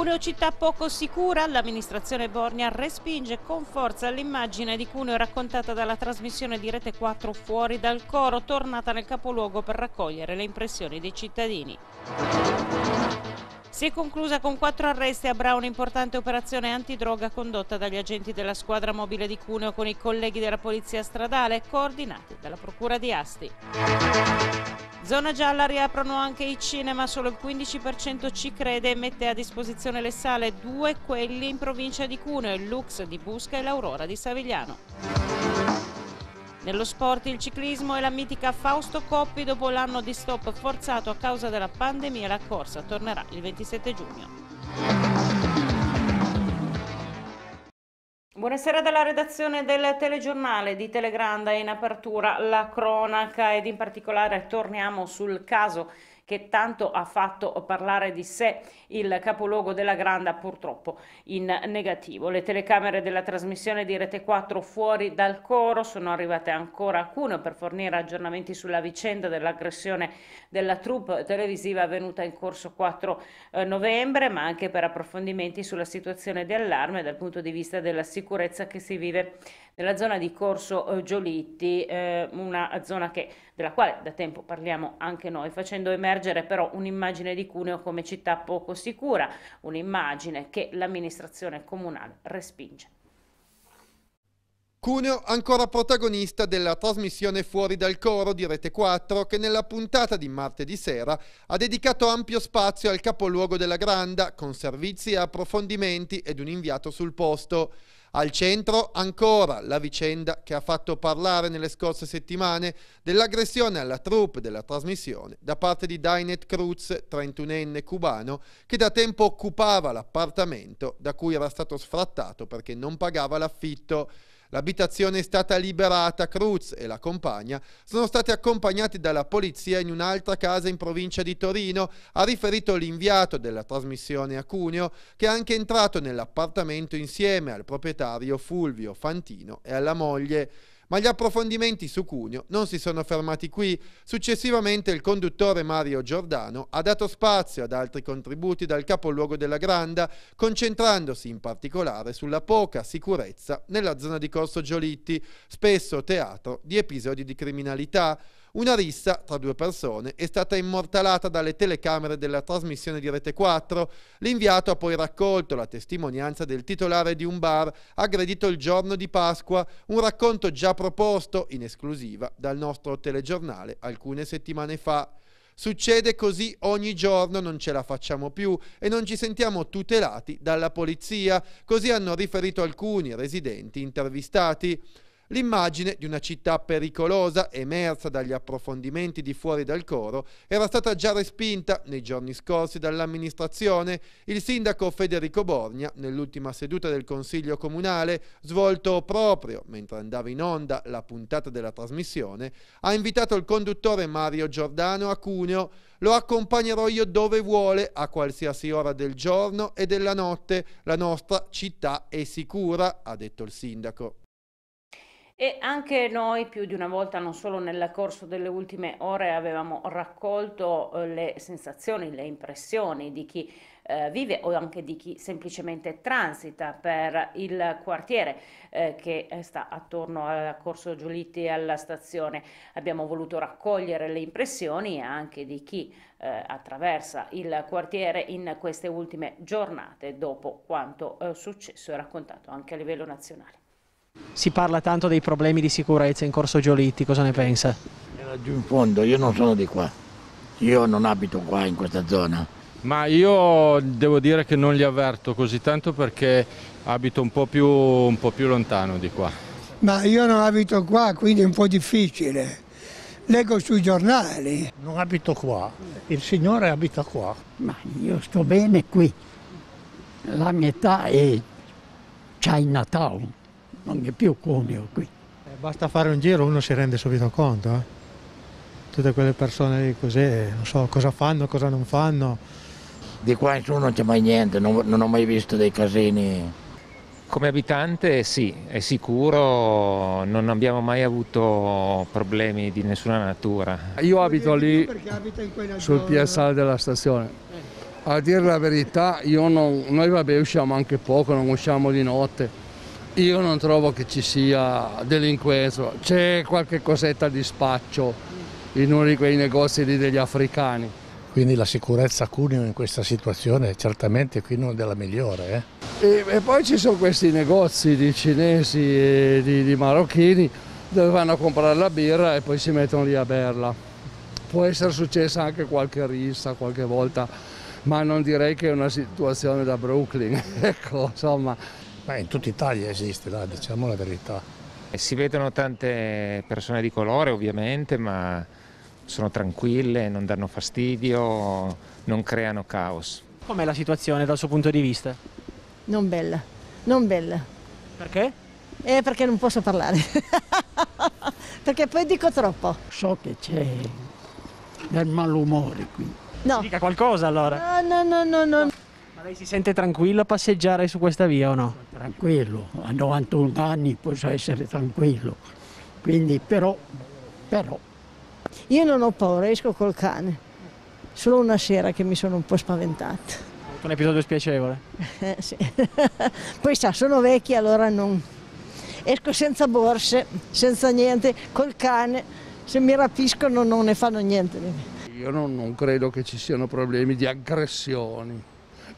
Cuneo città poco sicura, l'amministrazione Borgna respinge con forza l'immagine di Cuneo raccontata dalla trasmissione di Rete 4 fuori dal coro, tornata nel capoluogo per raccogliere le impressioni dei cittadini. Si è conclusa con quattro arresti a Bra un'importante operazione antidroga condotta dagli agenti della squadra mobile di Cuneo con i colleghi della polizia stradale coordinati dalla procura di Asti. Zona gialla riaprono anche i cinema, solo il 15% ci crede e mette a disposizione le sale, due quelli in provincia di Cuneo, il Lux di Busca e l'Aurora di Savigliano. Nello sport il ciclismo e la mitica Fausto Coppi dopo l'anno di stop forzato a causa della pandemia la corsa tornerà il 27 giugno. Buonasera dalla redazione del telegiornale di Telegranda in apertura la cronaca ed in particolare torniamo sul caso che tanto ha fatto parlare di sé il capoluogo della Granda, purtroppo in negativo. Le telecamere della trasmissione di Rete 4 fuori dal coro sono arrivate ancora a alcune per fornire aggiornamenti sulla vicenda dell'aggressione della troupe televisiva avvenuta in corso 4 eh, novembre, ma anche per approfondimenti sulla situazione di allarme dal punto di vista della sicurezza che si vive nella zona di Corso eh, Giolitti, eh, una zona che, della quale da tempo parliamo anche noi, facendo emergere però un'immagine di Cuneo come città poco sicura, un'immagine che l'amministrazione comunale respinge. Cuneo ancora protagonista della trasmissione Fuori dal Coro di Rete 4 che nella puntata di martedì sera ha dedicato ampio spazio al capoluogo della Granda con servizi e approfondimenti ed un inviato sul posto. Al centro ancora la vicenda che ha fatto parlare nelle scorse settimane dell'aggressione alla troupe della trasmissione da parte di Dainet Cruz, 31enne cubano, che da tempo occupava l'appartamento da cui era stato sfrattato perché non pagava l'affitto. L'abitazione è stata liberata, Cruz e la compagna sono stati accompagnati dalla polizia in un'altra casa in provincia di Torino, ha riferito l'inviato della trasmissione a Cuneo, che è anche entrato nell'appartamento insieme al proprietario Fulvio Fantino e alla moglie. Ma gli approfondimenti su Cuneo non si sono fermati qui. Successivamente il conduttore Mario Giordano ha dato spazio ad altri contributi dal capoluogo della Granda, concentrandosi in particolare sulla poca sicurezza nella zona di Corso Giolitti, spesso teatro di episodi di criminalità. Una rissa tra due persone è stata immortalata dalle telecamere della trasmissione di Rete 4. L'inviato ha poi raccolto la testimonianza del titolare di un bar aggredito il giorno di Pasqua, un racconto già proposto in esclusiva dal nostro telegiornale alcune settimane fa. Succede così ogni giorno, non ce la facciamo più e non ci sentiamo tutelati dalla polizia, così hanno riferito alcuni residenti intervistati. L'immagine di una città pericolosa emersa dagli approfondimenti di fuori dal coro era stata già respinta nei giorni scorsi dall'amministrazione. Il sindaco Federico Borgna, nell'ultima seduta del Consiglio Comunale, svolto proprio mentre andava in onda la puntata della trasmissione, ha invitato il conduttore Mario Giordano a Cuneo. Lo accompagnerò io dove vuole, a qualsiasi ora del giorno e della notte. La nostra città è sicura, ha detto il sindaco e anche noi più di una volta, non solo nel corso delle ultime ore, avevamo raccolto eh, le sensazioni, le impressioni di chi eh, vive o anche di chi semplicemente transita per il quartiere eh, che eh, sta attorno al Corso Giulitti e alla stazione. Abbiamo voluto raccogliere le impressioni anche di chi eh, attraversa il quartiere in queste ultime giornate dopo quanto eh, successo e raccontato anche a livello nazionale. Si parla tanto dei problemi di sicurezza in Corso Giolitti, cosa ne pensa? Eh, giù in fondo, io non sono di qua, io non abito qua in questa zona. Ma io devo dire che non li avverto così tanto perché abito un po' più, un po più lontano di qua. Ma io non abito qua, quindi è un po' difficile leggo sui giornali. Non abito qua, il Signore abita qua. Ma io sto bene qui, la mia età è Chinatown non è più comio qui. Eh, basta fare un giro, uno si rende subito conto. Eh? Tutte quelle persone lì così, eh, non so cosa fanno, cosa non fanno. Di qua in su non c'è mai niente, non, non ho mai visto dei casini. Come abitante eh, sì, è sicuro, non abbiamo mai avuto problemi di nessuna natura. Io abito lì sul piazzale della stazione. A dire la verità, non, noi vabbè, usciamo anche poco, non usciamo di notte io non trovo che ci sia delinquenza, c'è qualche cosetta di spaccio in uno di quei negozi degli africani. Quindi la sicurezza a Cuneo in questa situazione è certamente qui non della migliore. Eh? E, e, poi ci sono questi negozi di cinesi e di, di marocchini dove vanno a comprare la birra e poi si mettono lì a berla. Può essere successa anche qualche rissa qualche volta, ma non direi che è una situazione da Brooklyn. ecco, insomma. Beh, in tutta Italia esiste, dai, diciamo la verità. Eh, si vedono tante persone di colore ovviamente, ma sono tranquille, non danno fastidio, non creano caos. Com'è la situazione dal suo punto di vista? Non bella, non bella. Perché? Eh, perché non posso parlare, perché poi dico troppo. So che c'è del malumore qui. No. Si dica qualcosa allora. No, no, no, no, no, lei si sente tranquillo a passeggiare su questa via o no? Tranquillo, a 91 anni posso essere tranquillo, quindi però, però. Io non ho paura, esco col cane, solo una sera che mi sono un po' spaventata. Un episodio spiacevole? Eh, sì. Poi sa, sono vecchia allora non... Esco senza borse, senza niente, col cane, se mi rapiscono non ne fanno niente di me. Io non, non credo che ci siano problemi di aggressioni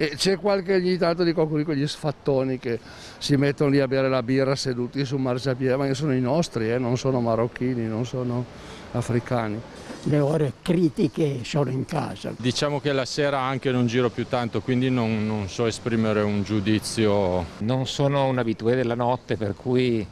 e c'è qualche ogni tanto di qualcuno di quegli sfattoni che si mettono lì a bere la birra seduti su marciapiede, ma che sono i nostri, eh, non sono marocchini, non sono africani. Le ore critiche sono in casa. Diciamo che la sera anche non giro più tanto, quindi non, non so esprimere un giudizio. Non sono un abitué della notte, per cui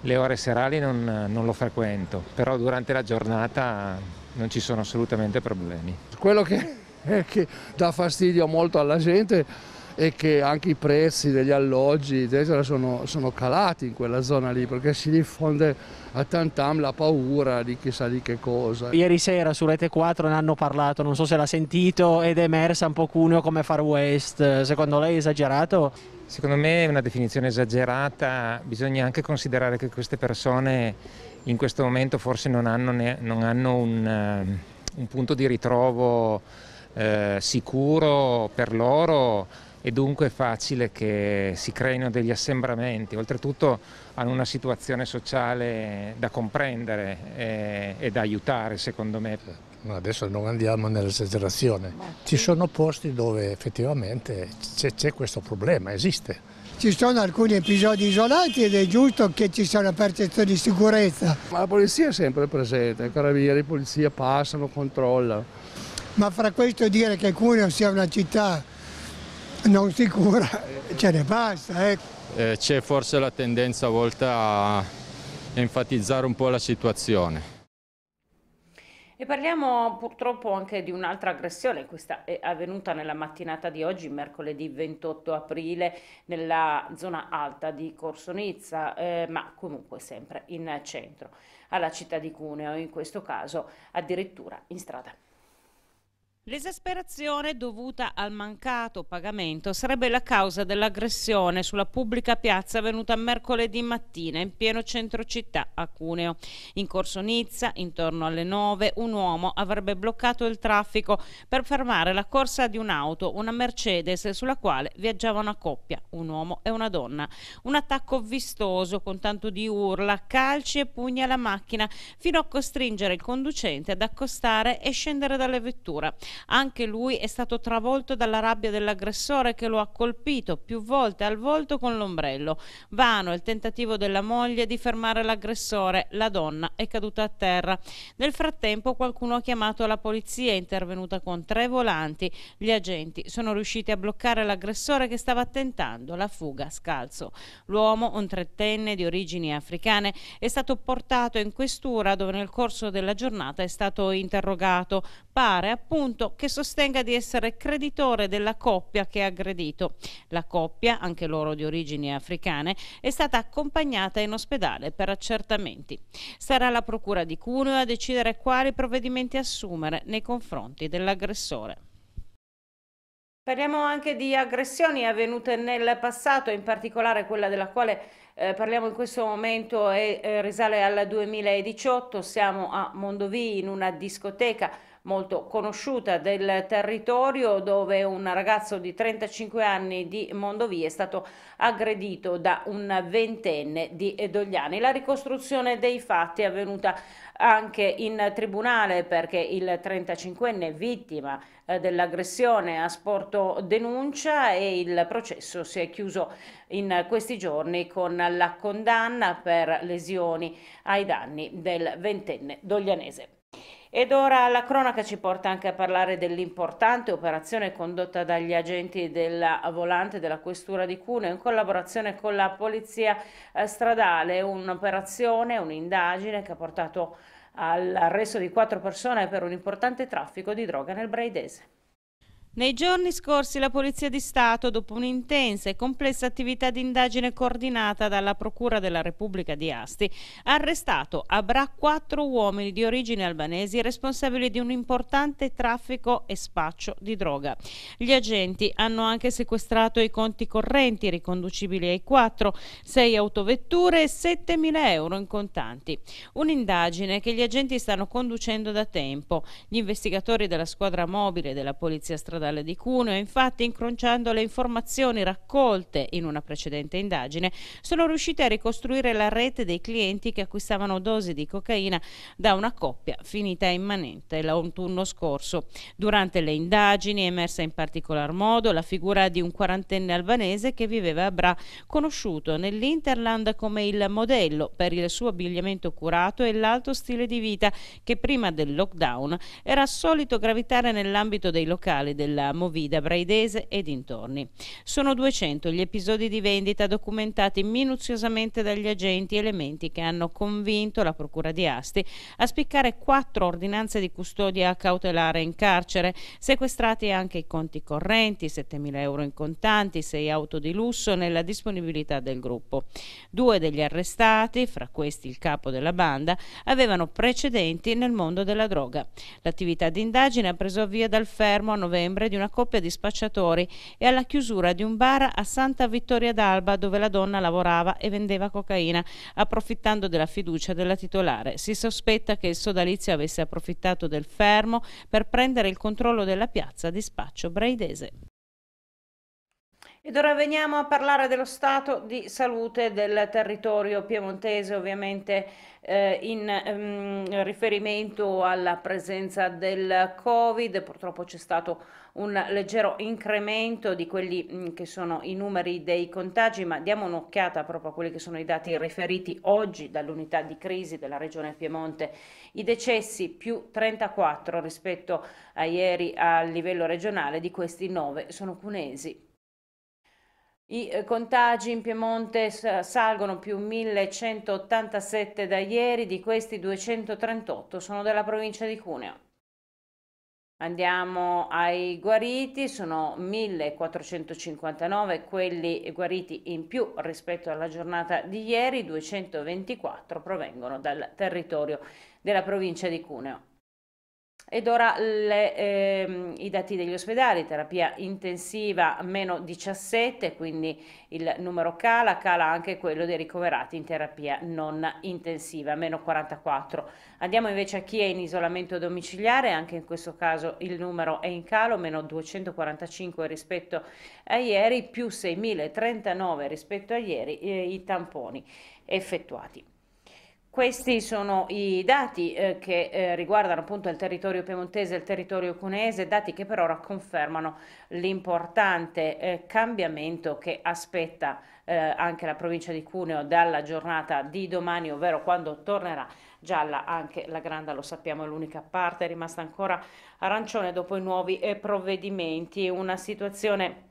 le ore serali non, non lo frequento, però durante la giornata non ci sono assolutamente problemi. Quello che che dà fastidio molto alla gente e che anche i prezzi degli alloggi eccetera, sono, sono, calati in quella zona lì perché si diffonde a tantam la paura di chissà di che cosa. Ieri sera su Rete 4 ne hanno parlato, non so se l'ha sentito, ed è emersa un po' Cuneo come Far West, secondo lei è esagerato? Secondo me è una definizione esagerata, bisogna anche considerare che queste persone in questo momento forse non hanno, ne, non hanno un, eh, un punto di ritrovo eh, sicuro per loro e dunque è facile che si creino degli assembramenti, oltretutto hanno una situazione sociale da comprendere e, eh, e da aiutare secondo me. adesso non andiamo nell'esagerazione, ci sono posti dove effettivamente c'è questo problema, esiste. Ci sono alcuni episodi isolati ed è giusto che ci sia una percezione di sicurezza. Ma la polizia è sempre presente, i carabinieri, polizia passano, controllano ma fra questo e dire che Cuneo sia una città non sicura ce ne basta. Eh. Eh, C'è forse la tendenza a volte a enfatizzare un po' la situazione. E parliamo purtroppo anche di un'altra aggressione, questa è avvenuta nella mattinata di oggi, mercoledì 28 aprile, nella zona alta di Corsonizza, eh, ma comunque sempre in centro, alla città di Cuneo, in questo caso addirittura in strada. L'esasperazione dovuta al mancato pagamento sarebbe la causa dell'aggressione sulla pubblica piazza avvenuta mercoledì mattina in pieno centro città a Cuneo. In corso Nizza, intorno alle 9, un uomo avrebbe bloccato il traffico per fermare la corsa di un'auto, una Mercedes, sulla quale viaggiava una coppia, un uomo e una donna. Un attacco vistoso con tanto di urla, calci e pugni alla macchina, fino a costringere il conducente ad accostare e scendere dalla vettura. Anche lui è stato travolto dalla rabbia dell'aggressore che lo ha colpito più volte al volto con l'ombrello. Vano il tentativo della moglie di fermare l'aggressore, la donna è caduta a terra. Nel frattempo qualcuno ha chiamato la polizia, è intervenuta con tre volanti. Gli agenti sono riusciti a bloccare l'aggressore che stava tentando la fuga scalzo. L'uomo, un trettenne di origini africane, è stato portato in questura dove nel corso della giornata è stato interrogato. Pare appunto che sostenga di essere creditore della coppia che ha aggredito. La coppia, anche loro di origini africane, è stata accompagnata in ospedale per accertamenti. Sarà la Procura di Cuneo a decidere quali provvedimenti assumere nei confronti dell'aggressore. Parliamo anche di aggressioni avvenute nel passato, in particolare quella della quale eh, parliamo in questo momento e eh, risale al 2018. Siamo a Mondovì in una discoteca molto conosciuta del territorio dove un ragazzo di 35 anni di Mondovì è stato aggredito da un ventenne di Dogliani. La ricostruzione dei fatti è avvenuta anche in tribunale perché il 35enne vittima eh, dell'aggressione ha sporto denuncia e il processo si è chiuso in questi giorni con la condanna per lesioni ai danni del ventenne doglianese. Ed ora la cronaca ci porta anche a parlare dell'importante operazione condotta dagli agenti della volante della questura di Cuneo in collaborazione con la polizia eh, stradale, un'operazione, un'indagine che ha portato all'arresto di quattro persone per un importante traffico di droga nel Braidese. Nei giorni scorsi la Polizia di Stato, dopo un'intensa e complessa attività di indagine coordinata dalla Procura della Repubblica di Asti, ha arrestato a Bra quattro uomini di origine albanesi responsabili di un importante traffico e spaccio di droga. Gli agenti hanno anche sequestrato i conti correnti riconducibili ai quattro, sei autovetture e 7.000 euro in contanti. Un'indagine che gli agenti stanno conducendo da tempo. Gli investigatori della squadra mobile della Polizia Stradale stradale di Cuneo. Infatti, incrociando le informazioni raccolte in una precedente indagine, sono riusciti a ricostruire la rete dei clienti che acquistavano dosi di cocaina da una coppia finita immanente l'autunno scorso. Durante le indagini è emersa in particolar modo la figura di un quarantenne albanese che viveva a Bra, conosciuto nell'Interland come il modello per il suo abbigliamento curato e l'alto stile di vita che prima del lockdown era solito gravitare nell'ambito dei locali del della Movida Braidese e dintorni. Sono 200 gli episodi di vendita documentati minuziosamente dagli agenti, elementi che hanno convinto la Procura di Asti a spiccare quattro ordinanze di custodia cautelare in carcere, sequestrati anche i conti correnti, 7.000 euro in contanti, 6 auto di lusso nella disponibilità del gruppo. Due degli arrestati, fra questi il capo della banda, avevano precedenti nel mondo della droga. L'attività di indagine ha preso avvio dal fermo a novembre novembre di una coppia di spacciatori e alla chiusura di un bar a Santa Vittoria d'Alba dove la donna lavorava e vendeva cocaina, approfittando della fiducia della titolare. Si sospetta che il sodalizio avesse approfittato del fermo per prendere il controllo della piazza di spaccio braidese. Ed ora veniamo a parlare dello stato di salute del territorio piemontese, ovviamente eh, in ehm, riferimento alla presenza del Covid. Purtroppo c'è stato un leggero incremento di quelli mm, che sono i numeri dei contagi, ma diamo un'occhiata proprio a quelli che sono i dati riferiti oggi dall'unità di crisi della Regione Piemonte. I decessi più 34 rispetto a ieri a livello regionale, di questi 9 sono cunesi. I eh, contagi in Piemonte salgono più 1187 da ieri, di questi 238 sono della provincia di Cuneo. Andiamo ai guariti, sono 1459 quelli guariti in più rispetto alla giornata di ieri, 224 provengono dal territorio della provincia di Cuneo. Ed ora le, ehm, i dati degli ospedali, terapia intensiva meno 17, quindi il numero cala, cala anche quello dei ricoverati in terapia non intensiva, meno 44. Andiamo invece a chi è in isolamento domiciliare, anche in questo caso il numero è in calo, meno 245 rispetto a ieri, più 6.039 rispetto a ieri eh, i tamponi effettuati. Questi sono i dati eh, che eh, riguardano appunto il territorio piemontese e il territorio cuneese, dati che per ora confermano l'importante eh, cambiamento che aspetta eh, anche la provincia di Cuneo dalla giornata di domani, ovvero quando tornerà gialla anche la Granda, lo sappiamo, è l'unica parte è rimasta ancora arancione dopo i nuovi eh, provvedimenti. Una situazione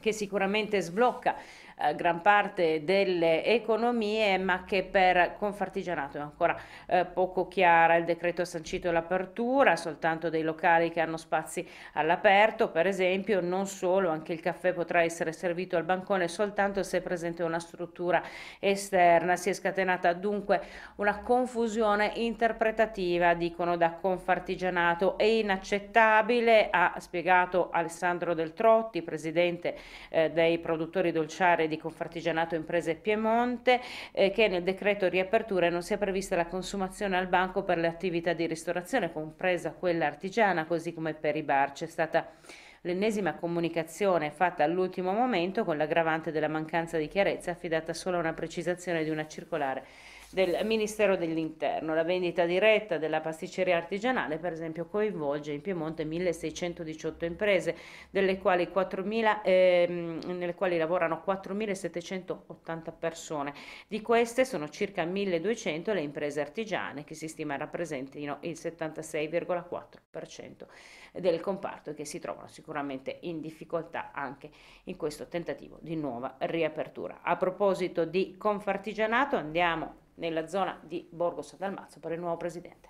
che sicuramente sblocca eh, gran parte delle economie, ma che per Confartigianato è ancora eh, poco chiara. Il decreto ha sancito l'apertura soltanto dei locali che hanno spazi all'aperto, per esempio, non solo, anche il caffè potrà essere servito al bancone soltanto se è presente una struttura esterna. Si è scatenata dunque una confusione interpretativa, dicono da Confartigianato, è inaccettabile, ha spiegato Alessandro Del Trotti, presidente eh, dei produttori dolciari di Confartigianato Imprese Piemonte eh, che nel decreto riapertura non sia prevista la consumazione al banco per le attività di ristorazione, compresa quella artigiana, così come per i bar. C'è stata l'ennesima comunicazione fatta all'ultimo momento con l'aggravante della mancanza di chiarezza affidata solo a una precisazione di una circolare del Ministero dell'Interno. La vendita diretta della pasticceria artigianale, per esempio, coinvolge in Piemonte 1618 imprese, delle quali 4.000, ehm, nelle quali lavorano 4.780 persone. Di queste sono circa 1.200 le imprese artigiane, che si stima rappresentino il 76,4% del comparto e che si trovano sicuramente in difficoltà anche in questo tentativo di nuova riapertura. A proposito di Confartigianato, andiamo nella zona di Borgo San Dalmazzo per il nuovo presidente.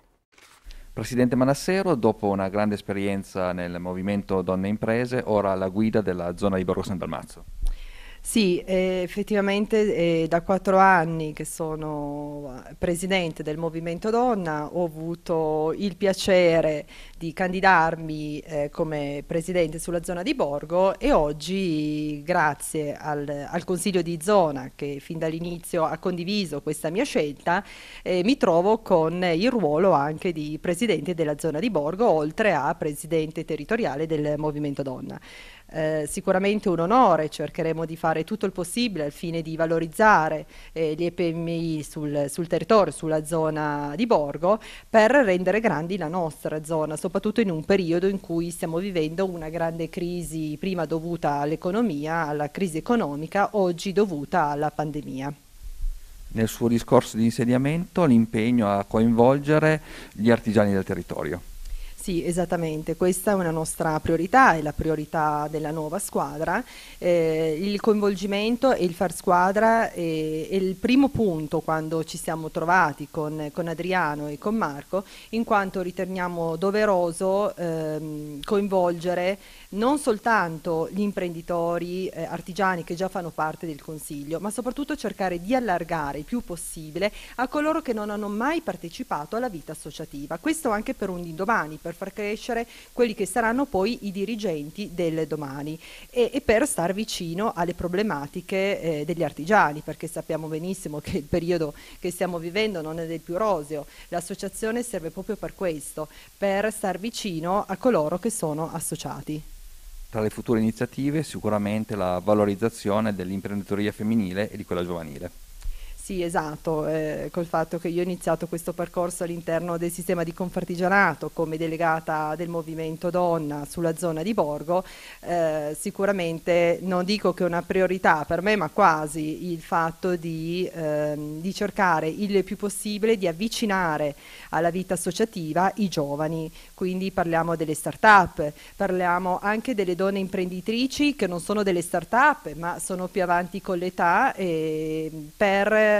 Presidente Manassero, dopo una grande esperienza nel movimento Donne Imprese, ora la guida della zona di Borgo San Dalmazzo. Sì, eh, effettivamente eh, da quattro anni che sono eh, presidente del Movimento Donna ho avuto il piacere di candidarmi eh, come presidente sulla zona di Borgo e oggi grazie al, al Consiglio di zona che fin dall'inizio ha condiviso questa mia scelta eh, mi trovo con il ruolo anche di presidente della zona di Borgo oltre a presidente territoriale del Movimento Donna. Eh, sicuramente un onore, cercheremo di fare fare tutto il possibile al fine di valorizzare eh, gli EPMI sul, sul, territorio, sulla zona di Borgo, per rendere grandi la nostra zona, soprattutto in un periodo in cui stiamo vivendo una grande crisi, prima dovuta all'economia, alla crisi economica, oggi dovuta alla pandemia. Nel suo discorso di insediamento l'impegno a coinvolgere gli artigiani del territorio. Sì, esattamente, questa è una nostra priorità, è la priorità della nuova squadra. Eh, il coinvolgimento e il far squadra è, è, il primo punto quando ci siamo trovati con, con Adriano e con Marco, in quanto riteniamo doveroso ehm, coinvolgere non soltanto gli imprenditori eh, artigiani che già fanno parte del Consiglio, ma soprattutto cercare di allargare il più possibile a coloro che non hanno mai partecipato alla vita associativa. Questo anche per un domani, per per far crescere quelli che saranno poi i dirigenti del domani e, e per star vicino alle problematiche eh, degli artigiani, perché sappiamo benissimo che il periodo che stiamo vivendo non è del più roseo. L'associazione serve proprio per questo, per star vicino a coloro che sono associati. Tra le future iniziative sicuramente la valorizzazione dell'imprenditoria femminile e di quella giovanile. Sì, esatto, eh, col fatto che io ho iniziato questo percorso all'interno del sistema di Confartigianato come delegata del movimento donna sulla zona di Borgo, eh, sicuramente non dico che è una priorità per me, ma quasi il fatto di, ehm, di cercare il più possibile di avvicinare alla vita associativa i giovani, quindi parliamo delle start-up, parliamo anche delle donne imprenditrici che non sono delle start-up, ma sono più avanti con l'età e ehm, per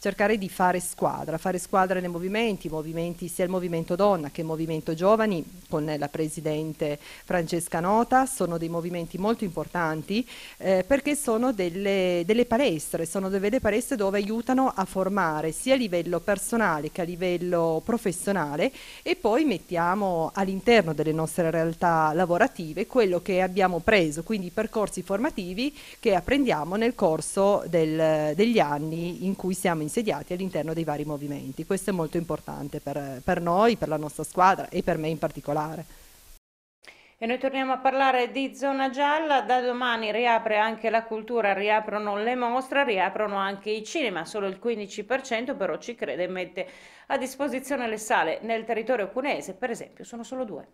cercare di fare squadra, fare squadra nei movimenti, movimenti sia il movimento donna che il movimento giovani con la presidente Francesca Nota, sono dei movimenti molto importanti eh, perché sono delle, delle palestre, sono delle palestre dove aiutano a formare sia a livello personale che a livello professionale e poi mettiamo all'interno delle nostre realtà lavorative quello che abbiamo preso, quindi i percorsi formativi che apprendiamo nel corso del, degli anni in cui siamo in insediati all'interno dei vari movimenti. Questo è molto importante per, per noi, per la nostra squadra e per me in particolare. E noi torniamo a parlare di zona gialla, da domani riapre anche la cultura, riaprono le mostre, riaprono anche i cinema, solo il 15% però ci crede e mette a disposizione le sale. Nel territorio cunese per esempio sono solo due.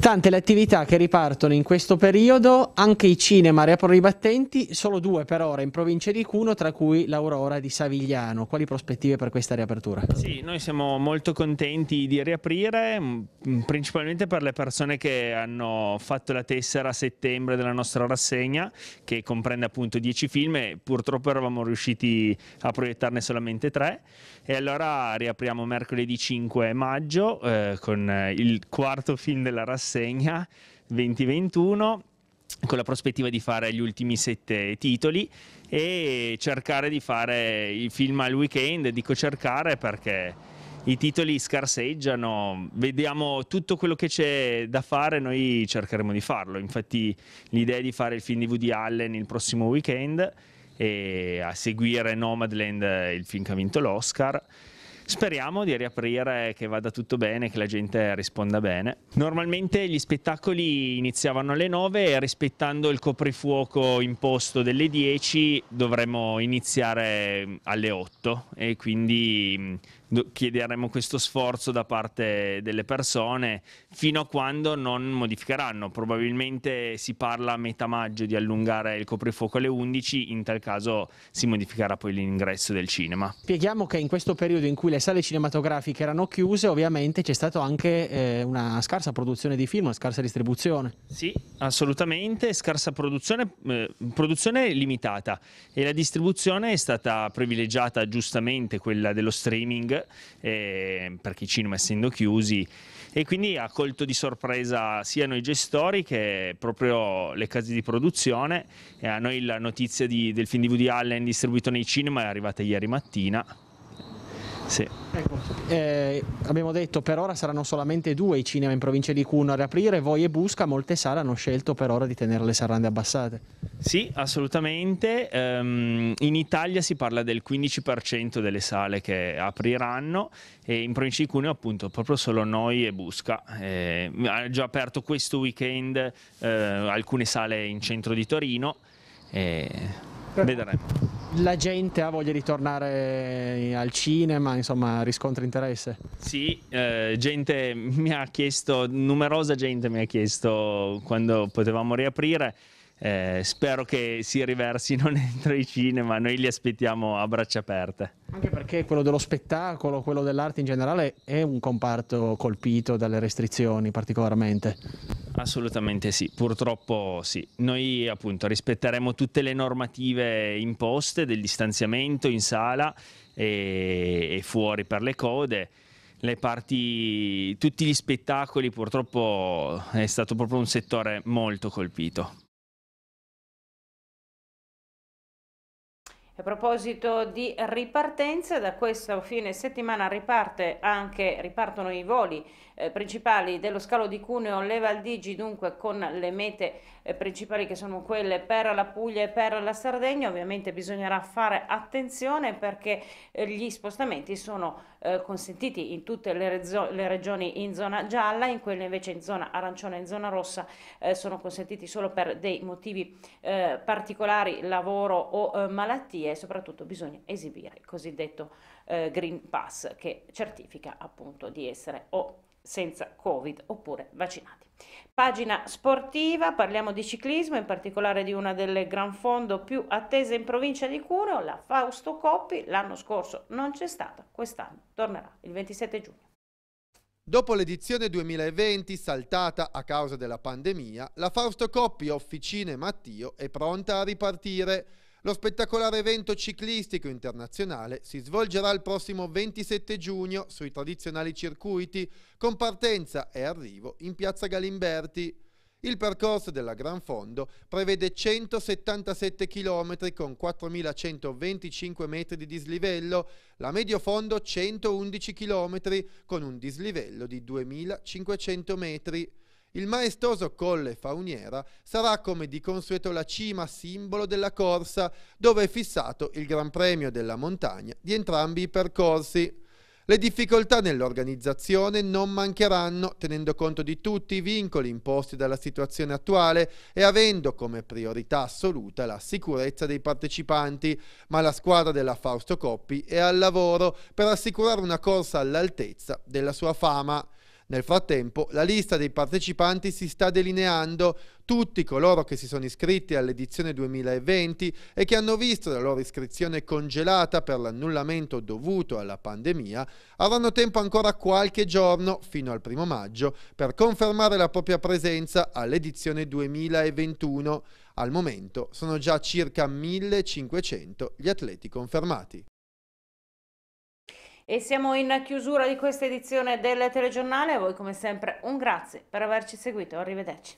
Tante le attività che ripartono in questo periodo, anche i cinema riaprono i battenti, solo due per ora in provincia di Cuno, tra cui l'Aurora di Savigliano. Quali prospettive per questa riapertura? Sì, noi siamo molto contenti di riaprire, mm, mm, principalmente per le persone che hanno fatto la tessera a settembre della nostra rassegna, che comprende appunto dieci film e purtroppo eravamo riusciti a proiettarne solamente tre. E allora riapriamo mercoledì 5 maggio eh, con il quarto film della rassegna rassegna 2021 con la prospettiva di fare gli ultimi sette titoli e cercare di fare il film al weekend, dico cercare perché i titoli scarseggiano, vediamo tutto quello che c'è da fare, noi cercheremo di farlo, infatti l'idea è di fare il film di Woody Allen il prossimo weekend e a seguire Nomadland, il film che ha vinto l'Oscar Speriamo di riaprire, che vada tutto bene, che la gente risponda bene. Normalmente gli spettacoli iniziavano alle 9 e rispettando il coprifuoco imposto delle 10 dovremmo iniziare ehm, alle 8 e quindi chiederemo questo sforzo da parte delle persone fino a quando non modificheranno. Probabilmente si parla a metà maggio di allungare il coprifuoco alle 11, in tal caso si modificherà poi l'ingresso del cinema. Spieghiamo che in questo periodo in cui le sale cinematografiche erano chiuse, ovviamente c'è stata anche eh, una scarsa produzione di film, una scarsa distribuzione. Sì, assolutamente, scarsa produzione, eh, produzione limitata e la distribuzione è stata privilegiata giustamente quella dello streaming eh, perché i cinema essendo chiusi, e quindi ha colto di sorpresa sia noi gestori che proprio le case di produzione. E a noi la notizia di, del film di Woody Allen distribuito nei cinema è arrivata ieri mattina sì. Ecco, eh, abbiamo detto per ora saranno solamente due i cinema in provincia di Cuneo a riaprire, voi e Busca, molte sale hanno scelto per ora di tenere le serrande abbassate. Sì, assolutamente. Um, in Italia si parla del 15% delle sale che apriranno e in provincia di Cuneo appunto proprio solo noi e Busca. Eh, ha già aperto questo weekend eh, alcune sale in centro di Torino. E... Vedremo la gente ha voglia di tornare al cinema, insomma, riscontra interesse? Sì, eh, gente mi ha chiesto, numerosa gente mi ha chiesto quando potevamo riaprire eh, spero che si riversino dentro i cinema, noi li aspettiamo a braccia aperte. Anche perché quello dello spettacolo, quello dell'arte in generale è un comparto colpito dalle restrizioni particolarmente. Assolutamente sì, purtroppo sì. Noi appunto rispetteremo tutte le normative imposte del distanziamento in sala e, e fuori per le code le parti, tutti gli spettacoli purtroppo è stato proprio un settore molto colpito. A proposito di ripartenza, da questo fine settimana anche, ripartono i voli eh, principali dello scalo di Cuneo Levaldigi, dunque con le mete eh, principali che sono quelle per la Puglia e per la Sardegna, ovviamente bisognerà fare attenzione perché eh, gli spostamenti sono eh, consentiti in tutte le, rezo- le, regioni in zona gialla, in quelle invece in zona arancione e in zona rossa eh, sono consentiti solo per dei motivi eh, particolari, lavoro o eh, malattie e soprattutto bisogna esibire il cosiddetto Green Pass che certifica appunto di essere o senza Covid oppure vaccinati. Pagina sportiva, parliamo di ciclismo, in particolare di una delle gran fondo più attese in provincia di Cuneo, la Fausto Coppi. L'anno scorso non c'è stata, quest'anno tornerà il 27 giugno. Dopo l'edizione 2020, saltata a causa della pandemia, la Fausto Coppi Officine Mattio è pronta a ripartire. Lo spettacolare evento ciclistico internazionale si svolgerà il prossimo 27 giugno sui tradizionali circuiti con partenza e arrivo in piazza Galimberti. Il percorso della Gran Fondo prevede 177 km con 4.125 metri di dislivello, la Medio Fondo 111 km con un dislivello di 2.500 metri. Il maestoso Colle Fauniera sarà come di consueto la cima simbolo della corsa, dove è fissato il Gran Premio della montagna di entrambi i percorsi. Le difficoltà nell'organizzazione non mancheranno, tenendo conto di tutti i vincoli imposti dalla situazione attuale e avendo come priorità assoluta la sicurezza dei partecipanti, ma la squadra della Fausto Coppi è al lavoro per assicurare una corsa all'altezza della sua fama. Nel frattempo la lista dei partecipanti si sta delineando, tutti coloro che si sono iscritti all'edizione 2020 e che hanno visto la loro iscrizione congelata per l'annullamento dovuto alla pandemia avranno tempo ancora qualche giorno, fino al primo maggio, per confermare la propria presenza all'edizione 2021. Al momento sono già circa 1500 gli atleti confermati. E siamo in chiusura di questa edizione del telegiornale. A voi come sempre un grazie per averci seguito. Arrivederci.